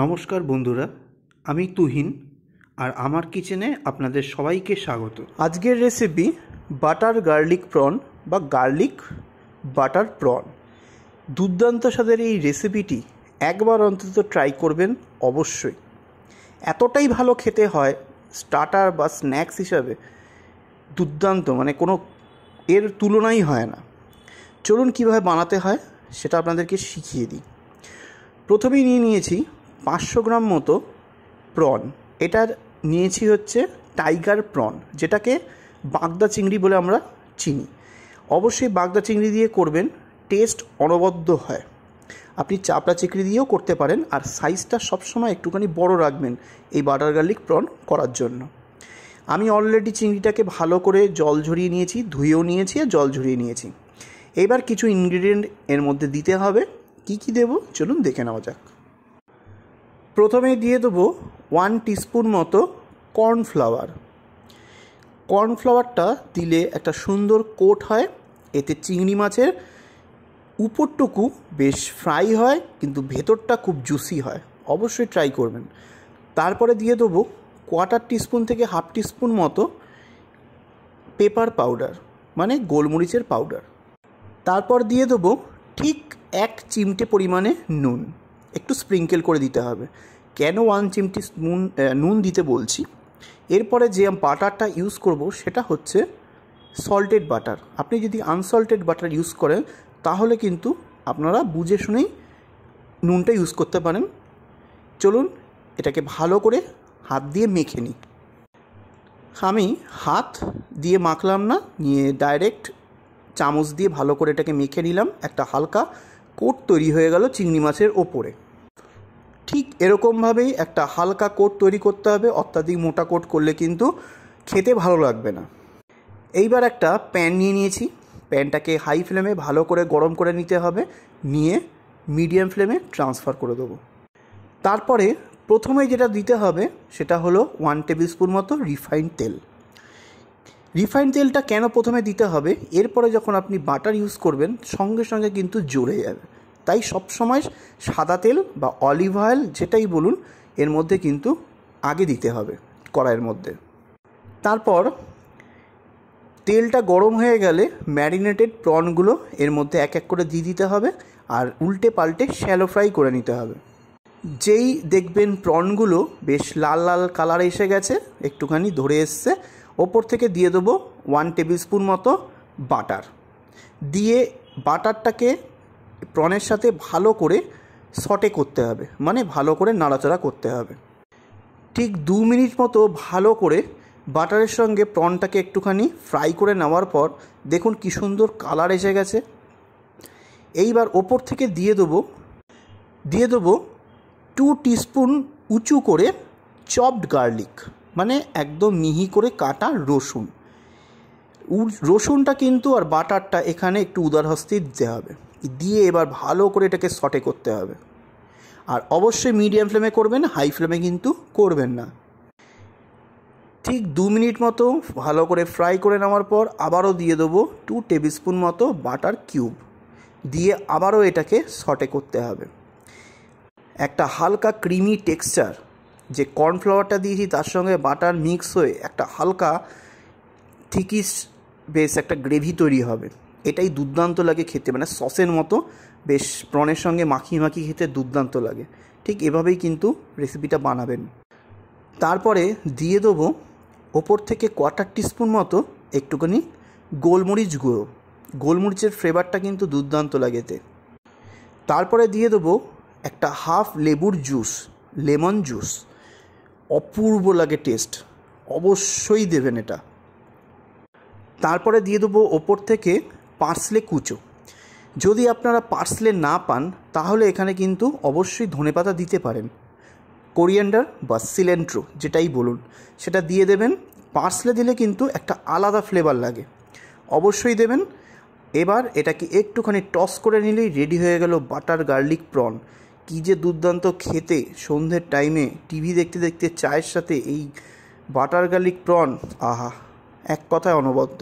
নমস্কার বন্ধুরা আমি তুহিন আর আমার কিচেনে আপনাদের সবাইকে স্বাগত আজকের রেসিপি বাটার গার্লিক প্রন বা গার্লিক বাটার প্রন দুর্দান্ত স্বাদের এই রেসিপিটি একবার অন্তত ট্রাই করবেন অবশ্যই এতটাই ভালো খেতে হয় স্টার্টার বা স্ন্যাক্স হিসাবে দুর্দান্ত মানে কোনো এর তুলনাই হয় না চলুন কীভাবে বানাতে হয় সেটা আপনাদেরকে শিখিয়ে দিই প্রথমেই নিয়ে নিয়েছি পাঁচশো গ্রাম মতো প্রন এটার নিয়েছি হচ্ছে টাইগার প্রন যেটাকে বাগদা চিংড়ি বলে আমরা চিনি অবশ্যই বাগদা চিংড়ি দিয়ে করবেন টেস্ট অনবদ্য হয় আপনি চাপড়া চিংড়ি দিয়েও করতে পারেন আর সাইজটা সবসময় একটুখানি বড় রাখবেন এই বাটার গার্লিক প্রন করার জন্য আমি অলরেডি চিংড়িটাকে ভালো করে জল ঝরিয়ে নিয়েছি ধুয়েও নিয়েছি আর জল ঝরিয়ে নিয়েছি এবার কিছু ইনগ্রিডিয়েন্ট এর মধ্যে দিতে হবে কি কি দেব চলুন দেখে নেওয়া যাক প্রথমে দিয়ে দেবো ওয়ান টিস্পুন মতো কর্নফ্লাওয়ার কর্নফ্লাওয়ারটা দিলে একটা সুন্দর কোট হয় এতে চিংড়ি মাছের উপরটুকু বেশ ফ্রাই হয় কিন্তু ভেতরটা খুব জুসি হয় অবশ্যই ট্রাই করবেন তারপরে দিয়ে দেবো কোয়াটার টিস্পুন থেকে হাফ টিস্পুন মতো পেপার পাউডার মানে গোলমরিচের পাউডার তারপর দিয়ে দেবো ঠিক এক চিমটে পরিমাণে নুন একটু স্প্রিঙ্কেল করে দিতে হবে কেন ওয়ান চিমটি নুন নুন দিতে বলছি এরপরে যে বাটারটা ইউজ করব সেটা হচ্ছে সল্টেড বাটার আপনি যদি আনসল্টেড বাটার ইউজ করেন তাহলে কিন্তু আপনারা বুঝে শুনেই নুনটা ইউজ করতে পারেন চলুন এটাকে ভালো করে হাত দিয়ে মেখে নিই আমি হাত দিয়ে মাখলাম না নিয়ে ডাইরেক্ট চামচ দিয়ে ভালো করে এটাকে মেখে নিলাম একটা হালকা কোট তৈরি হয়ে গেল চিংড়ি মাছের ওপরে ঠিক এরকমভাবেই একটা হালকা কোট তৈরি করতে হবে অত্যাধিক মোটা কোট করলে কিন্তু খেতে ভালো লাগবে না এইবার একটা প্যান নিয়ে নিয়েছি প্যানটাকে হাই ফ্লেমে ভালো করে গরম করে নিতে হবে নিয়ে মিডিয়াম ফ্লেমে ট্রান্সফার করে দেবো তারপরে প্রথমে যেটা দিতে হবে সেটা হলো ওয়ান টেবিল স্পুন মতো রিফাইন্ড তেল রিফাইন্ড তেলটা কেন প্রথমে দিতে হবে এরপরে যখন আপনি বাটার ইউজ করবেন সঙ্গে সঙ্গে কিন্তু জ্বলে যাবে তাই সবসময় সাদা তেল বা অলিভ অয়েল যেটাই বলুন এর মধ্যে কিন্তু আগে দিতে হবে কড়াইয়ের মধ্যে তারপর তেলটা গরম হয়ে গেলে ম্যারিনেটেড প্রনগুলো এর মধ্যে এক এক করে দিয়ে দিতে হবে আর উল্টে পাল্টে শ্যালো ফ্রাই করে নিতে হবে যেই দেখবেন প্রনগুলো বেশ লাল লাল কালার এসে গেছে একটুখানি ধরে এসছে ওপর থেকে দিয়ে দেবো ওয়ান টেবিল স্পুন মতো বাটার দিয়ে বাটারটাকে প্রণের সাথে ভালো করে সটে করতে হবে মানে ভালো করে নাড়াচাড়া করতে হবে ঠিক দু মিনিট মতো ভালো করে বাটারের সঙ্গে প্রনটাকে একটুখানি ফ্রাই করে নেওয়ার পর দেখুন কী সুন্দর কালার এসে গেছে এইবার ওপর থেকে দিয়ে দেবো দিয়ে দেবো টু টিস্পুন উঁচু করে চপড গার্লিক মানে একদম মিহি করে কাটা রসুন রসুনটা কিন্তু আর বাটারটা এখানে একটু উদারহস্তি দিতে হবে দিয়ে এবার ভালো করে এটাকে সটে করতে হবে আর অবশ্যই মিডিয়াম ফ্লেমে করবেন হাই ফ্লেমে কিন্তু করবেন না ঠিক দু মিনিট মতো ভালো করে ফ্রাই করে নেওয়ার পর আবারও দিয়ে দেবো টু টেবিল স্পুন মতো বাটার কিউব দিয়ে আবারও এটাকে সটে করতে হবে একটা হালকা ক্রিমি টেক্সচার যে কর্নফ্লাওয়ারটা দিয়েছি তার সঙ্গে বাটার মিক্স হয়ে একটা হালকা থিকিস বেশ একটা গ্রেভি তৈরি হবে এটাই দুর্দান্ত লাগে খেতে মানে সসের মতো বেশ প্রণের সঙ্গে মাখিয়ে মাখিয়ে খেতে দুর্দান্ত লাগে ঠিক এভাবেই কিন্তু রেসিপিটা বানাবেন তারপরে দিয়ে দেবো ওপর থেকে কোয়ার্টার টিস্পুন মতো একটুখানি গোলমরিচ গুঁড়ো গোলমরিচের ফ্লেভারটা কিন্তু দুর্দান্ত লাগে এতে তারপরে দিয়ে দেবো একটা হাফ লেবুর জুস লেমন জুস অপূর্ব লাগে টেস্ট অবশ্যই দেবেন এটা তারপরে দিয়ে দেবো ওপর থেকে পার্সলে কুচো যদি আপনারা পার্সলে না পান তাহলে এখানে কিন্তু অবশ্যই ধনেপাতা দিতে পারেন কোরিয়ান্ডার বা সিলেন্ট্রো যেটাই বলুন সেটা দিয়ে দেবেন পার্সলে দিলে কিন্তু একটা আলাদা ফ্লেভার লাগে অবশ্যই দেবেন এবার এটাকে একটুখানি টস করে নিলেই রেডি হয়ে গেল বাটার গার্লিক প্রন কী যে দুর্দান্ত খেতে সন্ধ্যের টাইমে টিভি দেখতে দেখতে চায়ের সাথে এই বাটার গার্লিক প্রন আহা এক কথায় অনবদ্য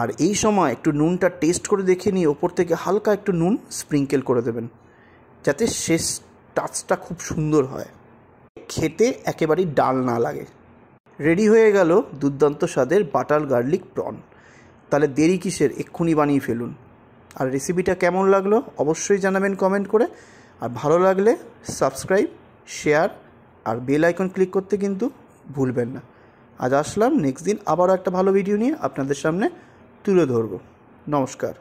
আর এই সময় একটু নুনটা টেস্ট করে দেখে নিয়ে ওপর থেকে হালকা একটু নুন স্প্রিঙ্কেল করে দেবেন যাতে শেষ টাচটা খুব সুন্দর হয় খেতে একেবারেই ডাল না লাগে রেডি হয়ে গেল দুর্দান্ত স্বাদের বাটার গার্লিক প্রন তাহলে দেরি কিসের এক্ষুনি বানিয়ে ফেলুন আর রেসিপিটা কেমন লাগলো অবশ্যই জানাবেন কমেন্ট করে আর ভালো লাগলে সাবস্ক্রাইব শেয়ার আর বেল আইকন ক্লিক করতে কিন্তু ভুলবেন না আজ আসলাম নেক্সট দিন আবারও একটা ভালো ভিডিও নিয়ে আপনাদের সামনে তুলে ধরব নমস্কার